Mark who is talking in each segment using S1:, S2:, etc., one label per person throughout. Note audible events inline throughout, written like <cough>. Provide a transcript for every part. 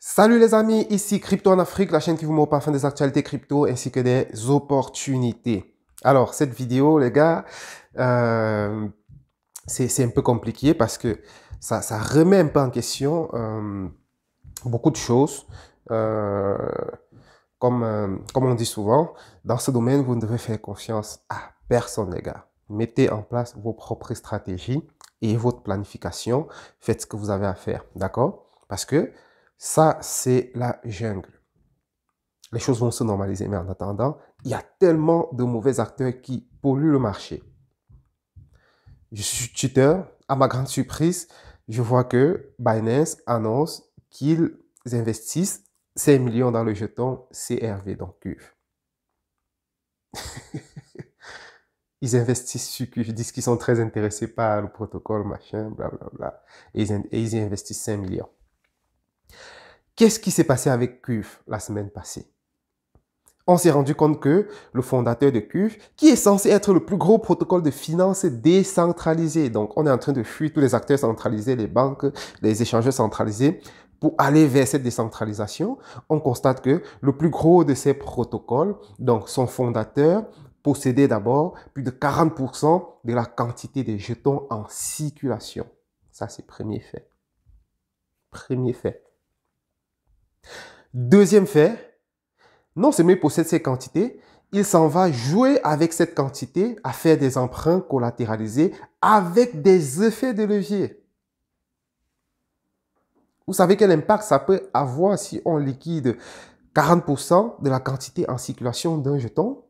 S1: Salut les amis, ici Crypto en Afrique, la chaîne qui vous met au parfum des actualités crypto ainsi que des opportunités. Alors, cette vidéo, les gars, euh, c'est un peu compliqué parce que ça, ça remet un peu en question euh, beaucoup de choses. Euh, comme, euh, comme on dit souvent, dans ce domaine, vous ne devez faire confiance à personne, les gars. Mettez en place vos propres stratégies et votre planification. Faites ce que vous avez à faire, d'accord Parce que ça, c'est la jungle. Les choses vont se normaliser, mais en attendant, il y a tellement de mauvais acteurs qui polluent le marché. Je suis tuteur, à ma grande surprise, je vois que Binance annonce qu'ils investissent 5 millions dans le jeton CRV, donc Q. <laughs> ils investissent sur que ils disent qu'ils sont très intéressés par le protocole, machin, blablabla. Bla, et ils y investissent 5 millions. Qu'est-ce qui s'est passé avec CUF la semaine passée on s'est rendu compte que le fondateur de CUF, qui est censé être le plus gros protocole de finances décentralisé, donc on est en train de fuir tous les acteurs centralisés, les banques, les échangeurs centralisés, pour aller vers cette décentralisation, on constate que le plus gros de ces protocoles, donc son fondateur, possédait d'abord plus de 40% de la quantité des jetons en circulation. Ça, c'est premier fait. Premier fait. Deuxième fait, non seulement il possède ces quantités, il s'en va jouer avec cette quantité à faire des emprunts collatéralisés avec des effets de levier. Vous savez quel impact ça peut avoir si on liquide 40% de la quantité en circulation d'un jeton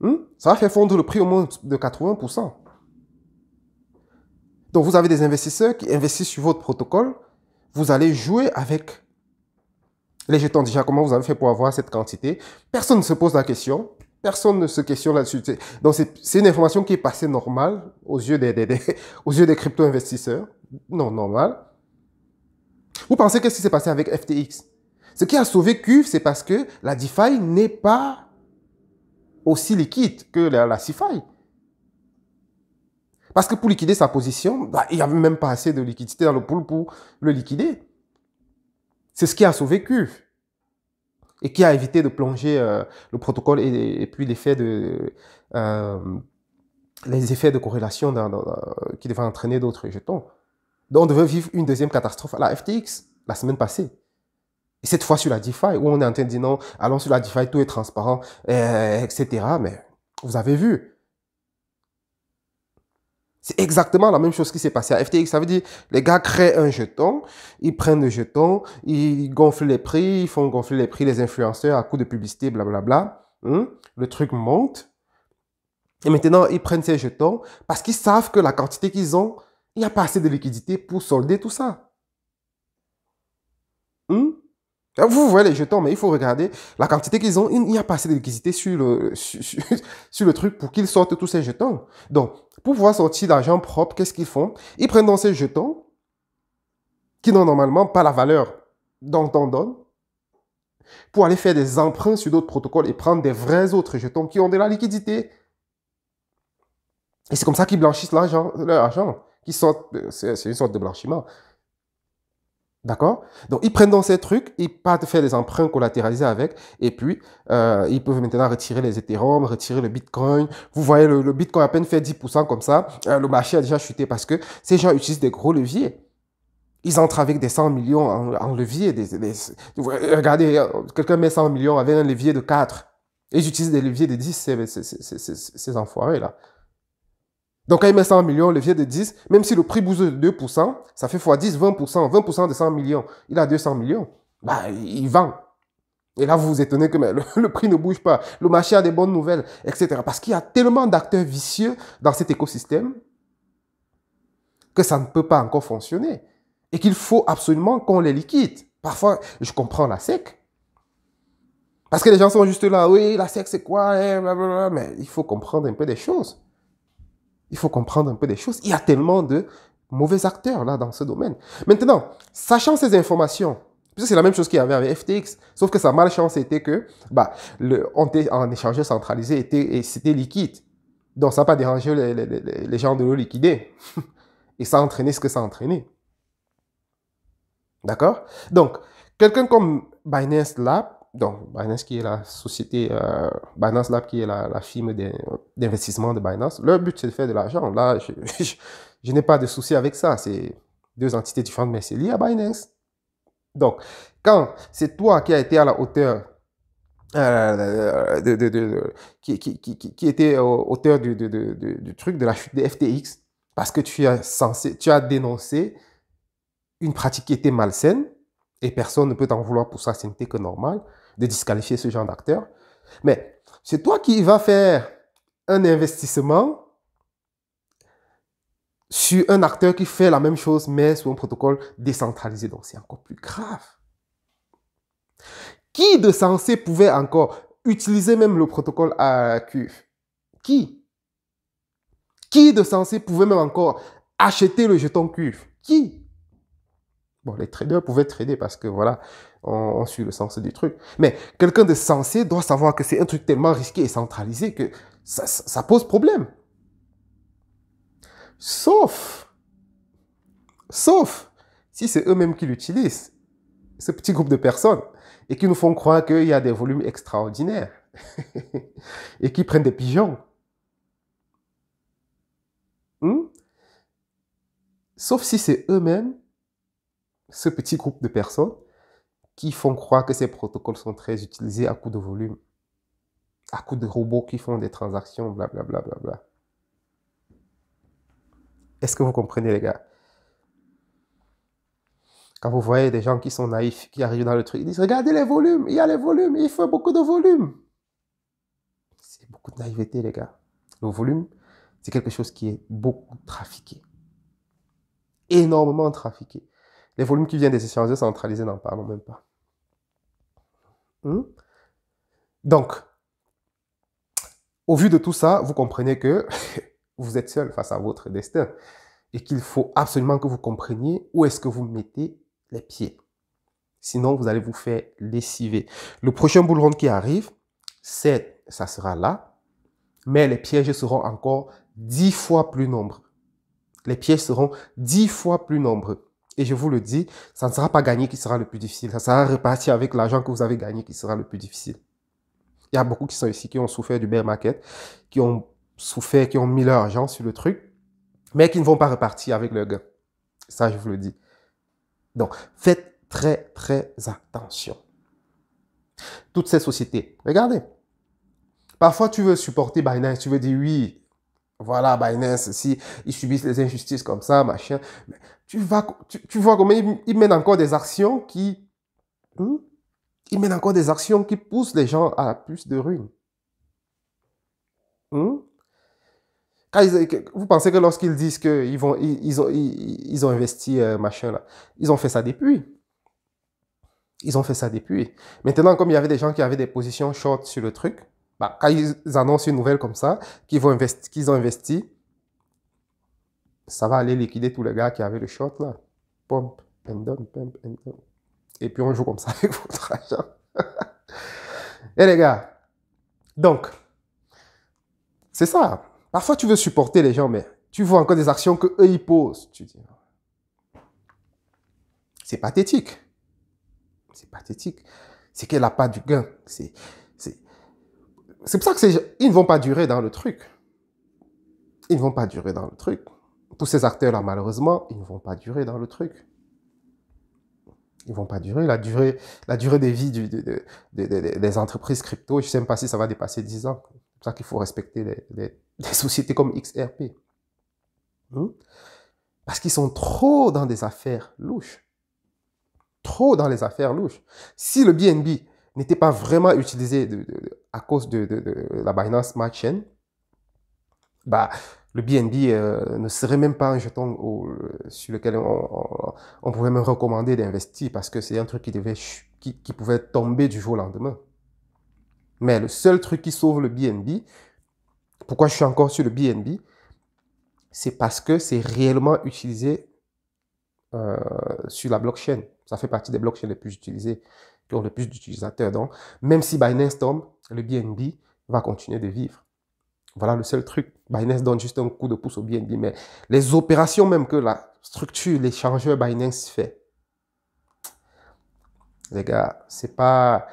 S1: hmm? Ça va faire fondre le prix au moins de 80%. Donc vous avez des investisseurs qui investissent sur votre protocole, vous allez jouer avec les jetons. Déjà, comment vous avez fait pour avoir cette quantité Personne ne se pose la question. Personne ne se questionne là-dessus. Donc, c'est une information qui est passée normale aux yeux des, <laughs> aux yeux des crypto-investisseurs. Non, normal. Vous pensez qu'est-ce qui s'est passé avec FTX Ce qui a sauvé Cuve, c'est parce que la DeFi n'est pas aussi liquide que la, la parce que pour liquider sa position, bah, il n'y avait même pas assez de liquidité dans le pool pour le liquider. C'est ce qui a sauvé et qui a évité de plonger euh, le protocole et, puis l'effet de euh, les effets de corrélation euh, qui devaient entraîner d'autres jetons. Donc on devait vivre une deuxième catastrophe à la FTX la semaine passée. Et cette fois sur la DeFi, où on est en train de dire non, allons sur la DeFi, tout est transparent, etc. Mais vous avez vu, c'est exactement la même chose qui s'est passée à FTX. Ça veut dire, les gars créent un jeton, ils prennent le jeton, ils gonflent les prix, ils font gonfler les prix les influenceurs à coup de publicité, blablabla. bla. Hmm? Le truc monte. Et maintenant, ils prennent ces jetons parce qu'ils savent que la quantité qu'ils ont, il n'y a pas assez de liquidité pour solder tout ça. Hmm? Ah, vous voyez les jetons, mais il faut regarder la quantité qu'ils ont. Il n'y a pas assez de liquidité sur le, <laughs> sur, le truc pour qu'ils sortent tous ces jetons. Donc, pour pouvoir sortir d'argent propre, qu'est-ce qu'ils font Ils prennent dans ces jetons qui n'ont normalement pas la valeur dont on donne pour aller faire des emprunts sur d'autres protocoles et prendre des vrais autres jetons qui ont de la liquidité. Et c'est comme ça qu'ils blanchissent l'argent, leur argent. Euh, c'est une sorte de blanchiment. D'accord Donc, ils prennent dans ces trucs, ils partent faire des emprunts collatéralisés avec, et puis, euh, ils peuvent maintenant retirer les Ethereum, retirer le Bitcoin. Vous voyez, le, Bitcoin a à peine fait 10% comme ça. Euh, le marché a déjà chuté parce que ces gens utilisent des gros leviers. Ils entrent avec des 100 millions en, levier. Des, des, regardez, quelqu'un met 100 millions avec un levier de 4. Et ils utilisent des leviers de 10, ces, ces, ces enfoirés-là. Donc quand il met 100 millions, levier de 10, même si le prix bouge de 2%, ça fait fois 10, 20%, 20% de 100 millions. Il a 200 millions. Bah, il vend. Et là, vous vous étonnez que le, <laughs> le, prix ne bouge pas, le marché a des bonnes nouvelles, etc. Parce qu'il y a tellement d'acteurs vicieux dans cet écosystème que ça ne peut pas encore fonctionner. Et qu'il faut absolument qu'on les liquide. Parfois, je comprends la SEC. Parce que les gens sont juste là, oui, la SEC c'est quoi, eh, mais il faut comprendre un peu des choses. Il faut comprendre un peu des choses. Il y a tellement de mauvais acteurs là dans ce domaine. Maintenant, sachant ces informations, c'est la même chose qu'il y avait avec FTX, sauf que sa malchance était que bah, le, on était en échangeur centralisé était, et c'était liquide. Donc ça n'a pas dérangé les, gens de le liquider. <laughs> et ça a ce que ça a entraîné. D'accord Donc, quelqu'un comme Binance Lab, donc Binance qui est la société, euh, Binance Lab qui est la, la firme d'investissement de Binance, leur but c'est de faire de l'argent. Là, <laughs> je, n'ai pas de souci avec ça. C'est deux entités différentes, mais c'est lié à Binance. Donc, quand c'est toi qui as été à la hauteur, euh, qui, était auteur du, truc de la chute des FTX, parce que tu as, censé, tu as dénoncé une pratique qui était malsaine, et personne ne peut t'en vouloir pour ça, c'était que normal de disqualifier ce genre d'acteur. Mais c'est toi qui vas faire un investissement sur un acteur qui fait la même chose, mais sur un protocole décentralisé. Donc c'est encore plus grave. Qui de censé pouvait encore utiliser même le protocole à cuve Qui Qui de censé pouvait même encore acheter le jeton cuve Qui Bon, les traders pouvaient trader parce que voilà, on, suit le sens du truc. Mais quelqu'un de sensé doit savoir que c'est un truc tellement risqué et centralisé que ça, pose problème. Sauf, sauf si c'est eux-mêmes qui l'utilisent, ce petit groupe de personnes, et qui nous font croire qu'il y a des volumes extraordinaires, <laughs> et qui prennent des pigeons. Hmm? Sauf si c'est eux-mêmes ce petit groupe de personnes qui font croire que ces protocoles sont très utilisés à coup de volume, à coup de robots qui font des transactions, blablabla. Bla, Est-ce que vous comprenez, les gars Quand vous voyez des gens qui sont naïfs, qui arrivent dans le truc, ils disent Regardez les volumes, il y a les volumes, il faut beaucoup de volume. C'est beaucoup de naïveté, les gars. Le volume, c'est quelque chose qui est beaucoup trafiqué. Énormément trafiqué. Les volumes qui viennent des échangeurs centralisés, n'en parlons même pas. Hmm? Donc, au vu de tout ça, vous comprenez que <laughs> vous êtes seul face à votre destin et qu'il faut absolument que vous compreniez où est-ce que vous mettez les pieds. Sinon, vous allez vous faire lessiver. Le prochain boule ronde qui arrive, c'est, ça sera là, mais les pièges seront encore dix fois plus nombreux. Les pièges seront dix fois plus nombreux. Et je vous le dis, ça ne sera pas gagné qui sera le plus difficile. Ça sera reparti avec l'argent que vous avez gagné qui sera le plus difficile. Il y a beaucoup qui sont ici, qui ont souffert du bear market, qui ont souffert, qui ont mis leur argent sur le truc, mais qui ne vont pas repartir avec leur gain. Ça, je vous le dis. Donc, faites très, très attention. Toutes ces sociétés, regardez. Parfois, tu veux supporter Binance, tu veux dire oui, voilà, Binance, si ils subissent les injustices comme ça, machin. tu, vas, tu, vois comment ils, mènent encore des actions qui... Hmm? ils mènent encore des actions qui poussent les gens à plus de ruines. Hmm? vous pensez que lorsqu'ils disent qu'ils vont, ils, ont, ils, ont investi euh, machin là, ils ont fait ça depuis. Ils ont fait ça depuis. Maintenant, comme il y avait des gens qui avaient des positions short sur le truc, bah, quand ils annoncent une nouvelle comme ça, qu'ils investir, qu'ils ont investi, ça va aller liquider tous les gars qui avaient le short là. Pump and dump, pump and Et puis on joue comme ça avec votre argent. <laughs> Et eh, les gars, donc, c'est ça. Parfois tu veux supporter les gens, mais tu vois encore des actions que eux ils posent. Tu dis, c'est pathétique. C'est pathétique. C'est qu'elle n'a pas du gain. C'est c'est pour ça que ces, ils ne vont pas durer dans le truc. Ils ne vont pas durer dans le truc. Tous ces acteurs-là, malheureusement, ils ne vont pas durer dans le truc. Ils ne vont pas durer. La durée, la durée des vies des entreprises crypto, je ne sais même pas si ça va dépasser 10 ans. C'est pour ça qu'il faut respecter les, sociétés comme XRP. Hmm? Parce qu'ils sont trop dans des affaires louches trop dans les affaires louches. Si le BNB n'était pas vraiment utilisé à cause de, la Binance Smart Chain, bah, le BNB euh, ne serait même pas un jeton euh, sur lequel on, on, pourrait me recommander d'investir parce que c'est un truc qui, devait, pouvait tomber du jour au lendemain. Mais le seul truc qui sauve le BNB, pourquoi je suis encore sur le BNB, c'est parce que c'est réellement utilisé euh, sur la blockchain. Ça fait partie des blockchains les plus utilisées qui le plus d'utilisateurs. Donc, même si Binance tombe, le BNB va continuer de vivre. Voilà le seul truc. Binance donne juste un coup de pouce au BNB, mais les opérations même que la structure, les chargeurs Binance fait, les gars, c'est pas,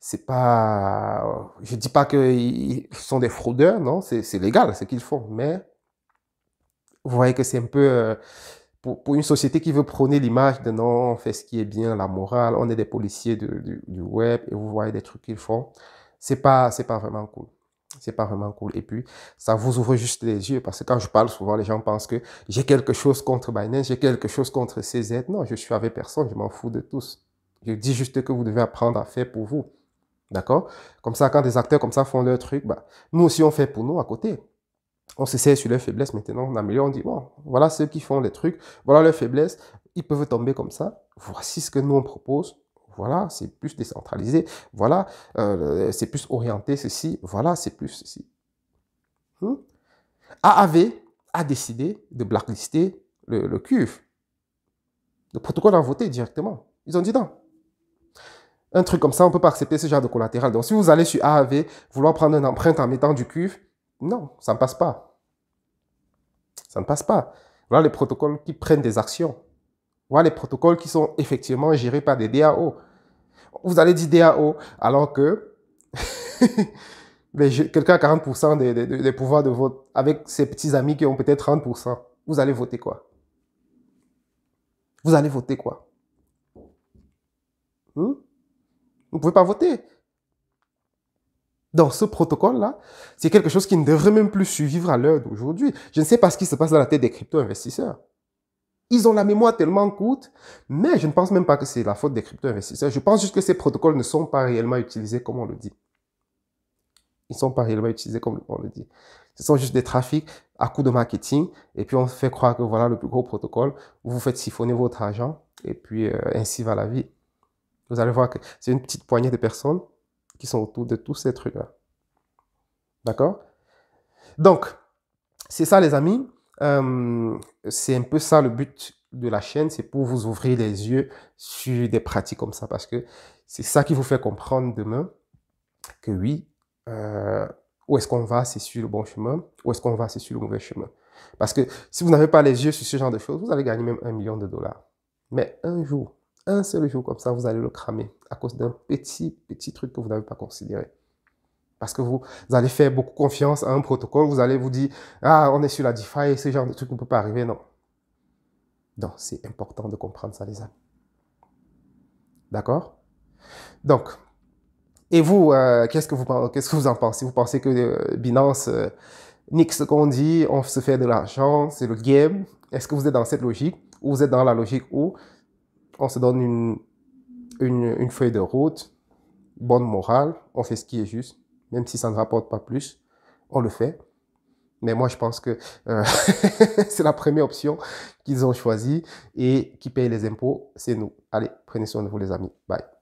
S1: c'est pas, je dis pas qu'ils sont des fraudeurs, non, c'est légal ce qu'ils font, mais vous voyez que c'est un peu, euh, pour, une société qui veut prôner l'image de non, on fait ce qui est bien, la morale, on est des policiers du, web et vous voyez des trucs qu'ils font, c'est pas, c'est pas vraiment cool. C'est pas vraiment cool. Et puis, ça vous ouvre juste les yeux parce que quand je parle souvent, les gens pensent que j'ai quelque chose contre Binance, j'ai quelque chose contre CZ. Non, je suis avec personne, je m'en fous de tous. Je dis juste que vous devez apprendre à faire pour vous. D'accord Comme ça, quand des acteurs comme ça font leur truc, bah, nous aussi, on fait pour nous à côté on s'essaye sur leurs faiblesses maintenant, on améliore, on dit, bon, voilà ceux qui font les trucs, voilà leurs faiblesses, ils peuvent tomber comme ça, voici ce que nous on propose, voilà, c'est plus décentralisé, voilà, euh, c'est plus orienté ceci, voilà, c'est plus ceci. Hmm? AAV a décidé de blacklister le, le Le protocole a voté directement. Ils ont dit non. Un truc comme ça, on ne peut pas accepter ce genre de collatéral. Donc, si vous allez sur AAV, vouloir prendre une empreinte en mettant du cuve. Non, ça ne passe pas. Ça ne passe pas. Voilà les protocoles qui prennent des actions. Voilà les protocoles qui sont effectivement gérés par des DAO. Vous allez dire DAO alors que <laughs> quelqu'un a 40% des, pouvoirs de vote avec ses petits amis qui ont peut-être 30%. Vous allez voter quoi Vous allez voter quoi hmm? Vous ne pouvez pas voter dans ce protocole-là, c'est quelque chose qui ne devrait même plus survivre à l'heure d'aujourd'hui. Je ne sais pas ce qui se passe dans la tête des crypto-investisseurs. Ils ont la mémoire tellement courte, mais je ne pense même pas que c'est la faute des crypto-investisseurs. Je pense juste que ces protocoles ne sont pas réellement utilisés comme on le dit. Ils ne sont pas réellement utilisés comme on le dit. Ce sont juste des trafics à coup de marketing, et puis on fait croire que voilà le plus gros protocole, vous vous faites siphonner votre argent, et puis euh, ainsi va la vie. Vous allez voir que c'est une petite poignée de personnes qui sont autour de tous ces trucs-là. D'accord Donc, c'est ça les amis. Euh, c'est un peu ça le but de la chaîne, c'est pour vous ouvrir les yeux sur des pratiques comme ça, parce que c'est ça qui vous fait comprendre demain que oui, euh, où est-ce qu'on va, c'est sur le bon chemin, où est-ce qu'on va, c'est sur le mauvais chemin. Parce que si vous n'avez pas les yeux sur ce genre de choses, vous allez gagner même un million de dollars. Mais un jour, un seul jour comme ça, vous allez le cramer à cause d'un petit, petit truc que vous n'avez pas considéré. Parce que vous, allez faire beaucoup confiance à un protocole, vous allez vous dire, ah, on est sur la DeFi, ce genre de truc ne peut pas arriver, non. Donc, c'est important de comprendre ça, les amis. D'accord Donc, et vous, euh, qu'est-ce que vous, qu'est-ce que vous en pensez Vous pensez que euh, Binance, Nix euh, nique ce qu'on dit, on se fait de l'argent, c'est le game Est-ce que vous êtes dans cette logique Ou vous êtes dans la logique où on se donne une, feuille de route, bonne morale, on fait ce qui est juste, même si ça ne rapporte pas plus, on le fait. Mais moi, je pense que euh, <laughs> c'est la première option qu'ils ont choisie et qui paye les impôts, c'est nous. Allez, prenez soin de vous les amis. Bye.